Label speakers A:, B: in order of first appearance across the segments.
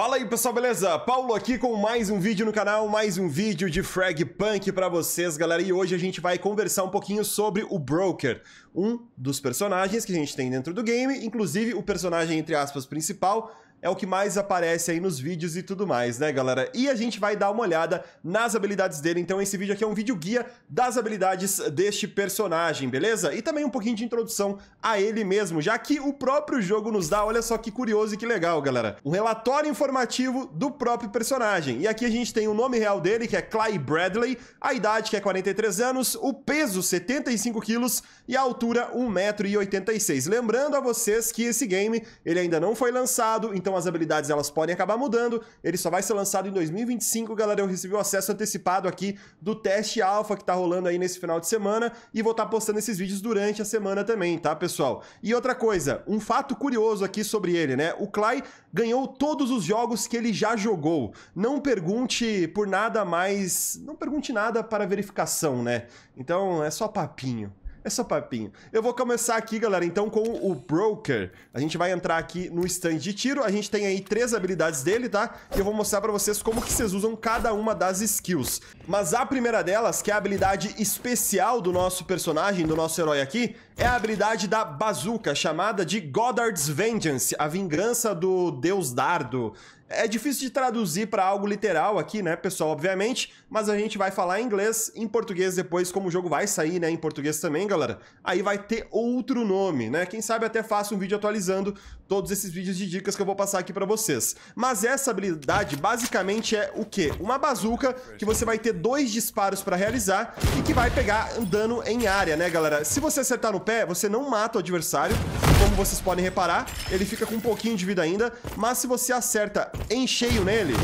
A: Fala aí pessoal, beleza? Paulo aqui com mais um vídeo no canal, mais um vídeo de Frag Punk pra vocês, galera. E hoje a gente vai conversar um pouquinho sobre o Broker, um dos personagens que a gente tem dentro do game, inclusive o personagem, entre aspas, principal, é o que mais aparece aí nos vídeos e tudo mais, né, galera? E a gente vai dar uma olhada nas habilidades dele, então esse vídeo aqui é um vídeo guia das habilidades deste personagem, beleza? E também um pouquinho de introdução a ele mesmo, já que o próprio jogo nos dá, olha só que curioso e que legal, galera, um relatório informativo informativo do próprio personagem. E aqui a gente tem o nome real dele, que é Clay Bradley, a idade que é 43 anos, o peso 75 quilos e a altura 1,86m. Lembrando a vocês que esse game ele ainda não foi lançado, então as habilidades elas podem acabar mudando. Ele só vai ser lançado em 2025, galera. Eu recebi o acesso antecipado aqui do teste alfa que tá rolando aí nesse final de semana e vou estar tá postando esses vídeos durante a semana também, tá, pessoal? E outra coisa, um fato curioso aqui sobre ele, né? O Clay ganhou todos os jogos jogos que ele já jogou. Não pergunte por nada mais. Não pergunte nada para verificação, né? Então é só papinho. É só papinho. Eu vou começar aqui, galera, então, com o Broker. A gente vai entrar aqui no stand de tiro. A gente tem aí três habilidades dele, tá? E eu vou mostrar pra vocês como que vocês usam cada uma das skills. Mas a primeira delas, que é a habilidade especial do nosso personagem, do nosso herói aqui, é a habilidade da bazuca, chamada de Goddard's Vengeance, a vingança do deus dardo. É difícil de traduzir para algo literal aqui, né, pessoal, obviamente, mas a gente vai falar em inglês, em português depois, como o jogo vai sair, né, em português também, galera. Aí vai ter outro nome, né? Quem sabe até faço um vídeo atualizando todos esses vídeos de dicas que eu vou passar aqui para vocês. Mas essa habilidade basicamente é o quê? Uma bazuca que você vai ter dois disparos para realizar e que vai pegar dano em área, né, galera? Se você acertar no pé, você não mata o adversário. Como vocês podem reparar, ele fica com um pouquinho de vida ainda. Mas se você acerta em cheio nele,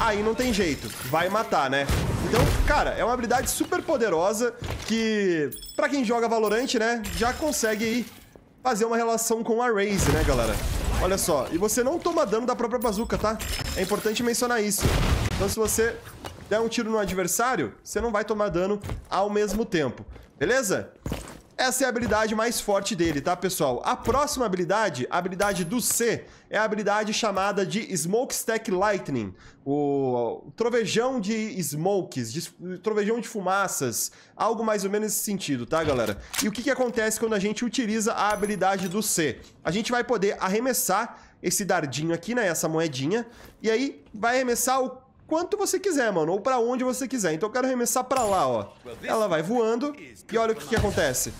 A: aí não tem jeito. Vai matar, né? Então, cara, é uma habilidade super poderosa que, pra quem joga Valorant, né, já consegue aí fazer uma relação com a Raze, né, galera? Olha só, e você não toma dano da própria bazuca, tá? É importante mencionar isso. Então, se você der um tiro no adversário, você não vai tomar dano ao mesmo tempo. Beleza? Essa é a habilidade mais forte dele, tá, pessoal? A próxima habilidade, a habilidade do C, é a habilidade chamada de Smokestack Lightning. O trovejão de smokes, de... trovejão de fumaças, algo mais ou menos nesse sentido, tá, galera? E o que, que acontece quando a gente utiliza a habilidade do C? A gente vai poder arremessar esse dardinho aqui, né, essa moedinha, e aí vai arremessar o quanto você quiser, mano, ou pra onde você quiser. Então eu quero arremessar pra lá, ó. Ela vai voando e olha o que, que acontece.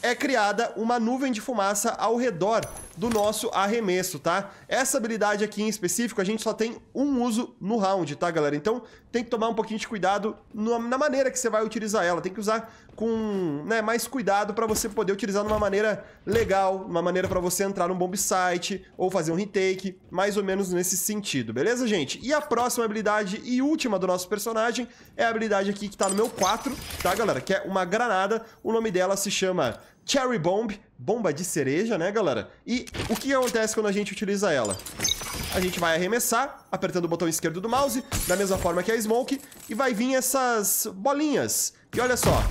A: É criada uma nuvem de fumaça ao redor do nosso arremesso, tá? Essa habilidade aqui em específico, a gente só tem um uso no round, tá, galera? Então, tem que tomar um pouquinho de cuidado na maneira que você vai utilizar ela. Tem que usar com né, mais cuidado para você poder utilizar de uma maneira legal, uma maneira para você entrar num bomb site ou fazer um retake, mais ou menos nesse sentido, beleza, gente? E a próxima habilidade e última do nosso personagem é a habilidade aqui que tá no meu 4, tá, galera? Que é uma granada. O nome dela se chama Cherry Bomb, bomba de cereja, né, galera? E o que acontece quando a gente utiliza ela? A gente vai arremessar, apertando o botão esquerdo do mouse, da mesma forma que a Smoke, e vai vir essas bolinhas. E olha só,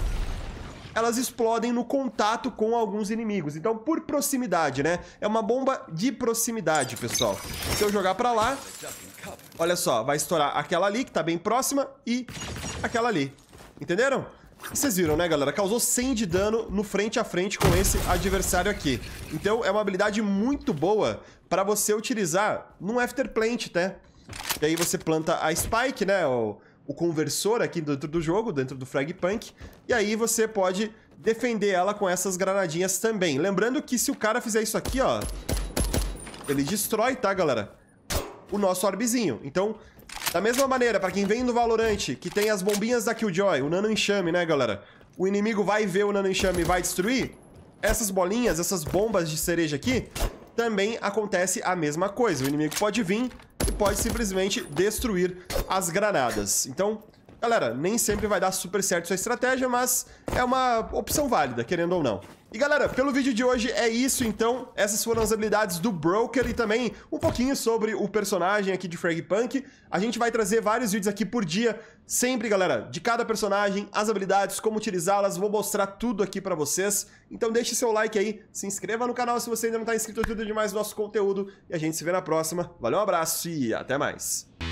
A: elas explodem no contato com alguns inimigos. Então, por proximidade, né? É uma bomba de proximidade, pessoal. Se eu jogar pra lá, olha só, vai estourar aquela ali, que tá bem próxima, e aquela ali. Entenderam? Vocês viram, né, galera? Causou 100 de dano no frente a frente com esse adversário aqui. Então, é uma habilidade muito boa para você utilizar num After Plant, né? E aí você planta a Spike, né? O, o conversor aqui dentro do jogo, dentro do frag punk E aí você pode defender ela com essas granadinhas também. Lembrando que se o cara fizer isso aqui, ó... Ele destrói, tá, galera? O nosso orbezinho. Então, da mesma maneira, pra quem vem do Valorante, que tem as bombinhas da Killjoy, o Nano Enxame, né, galera? O inimigo vai ver o Nano Enxame e vai destruir. Essas bolinhas, essas bombas de cereja aqui, também acontece a mesma coisa. O inimigo pode vir e pode simplesmente destruir as granadas. Então, galera, nem sempre vai dar super certo sua estratégia, mas é uma opção válida, querendo ou não. E galera, pelo vídeo de hoje é isso então. Essas foram as habilidades do Broker e também um pouquinho sobre o personagem aqui de Fragpunk. A gente vai trazer vários vídeos aqui por dia, sempre galera, de cada personagem, as habilidades, como utilizá-las, vou mostrar tudo aqui pra vocês. Então deixe seu like aí, se inscreva no canal se você ainda não tá inscrito, ajuda demais o nosso conteúdo. E a gente se vê na próxima. Valeu, um abraço e até mais.